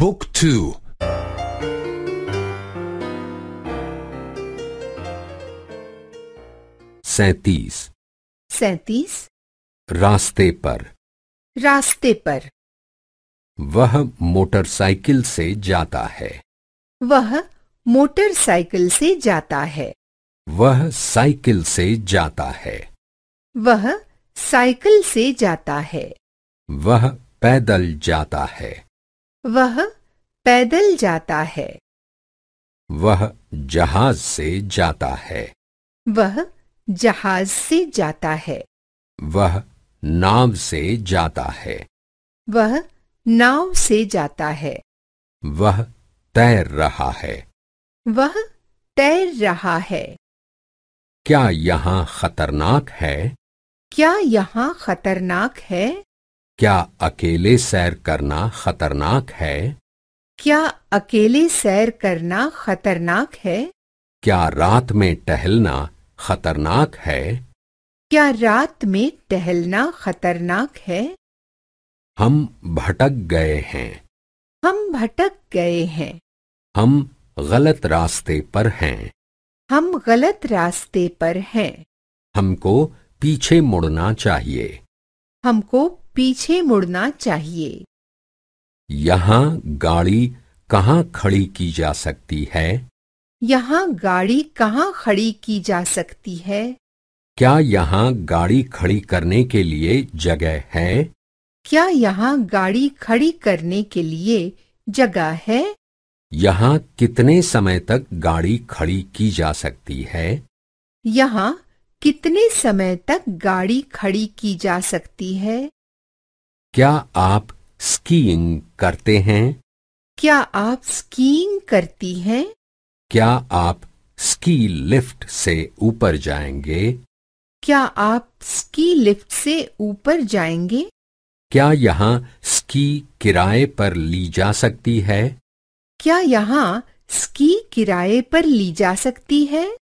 Book 2 सैतीस सैतीस रास्ते पर रास्ते पर वह मोटरसाइकिल से जाता है वह मोटरसाइकिल से जाता है वह साइकिल से जाता है वह साइकिल से जाता है वह पैदल जाता है वह पैदल जाता है वह जहाज से जाता है वह जहाज से जाता है वह नाव से जाता है वह नाव से जाता है वह तैर रहा है वह तैर रहा है क्या यहाँ खतरनाक है क्या यहाँ खतरनाक है क्या अकेले सैर करना खतरनाक है क्या अकेले सैर करना खतरनाक है क्या रात में टहलना खतरनाक है क्या रात में टहलना खतरनाक है हम भटक गए हैं हम भटक गए हैं हम गलत रास्ते पर हैं हम गलत रास्ते पर हैं हमको पीछे मुड़ना चाहिए हमको पीछे मुड़ना चाहिए यहाँ गाड़ी कहाँ खड़ी की जा सकती है यहाँ गाड़ी कहाँ खड़ी की जा सकती है क्या यहाँ गाड़ी खड़ी करने के लिए जगह है क्या यहाँ गाड़ी खड़ी करने के लिए जगह है यहाँ कितने समय तक गाड़ी खड़ी की जा सकती है यहाँ कितने समय तक गाड़ी खड़ी की जा सकती है क्या आप स्कीइंग करते हैं क्या आप स्कीइंग करती हैं क्या आप स्की लिफ्ट से ऊपर जाएंगे क्या आप स्की लिफ्ट से ऊपर जाएंगे क्या यहाँ स्की किराए पर ली जा सकती है क्या यहाँ स्की किराए पर ली जा सकती है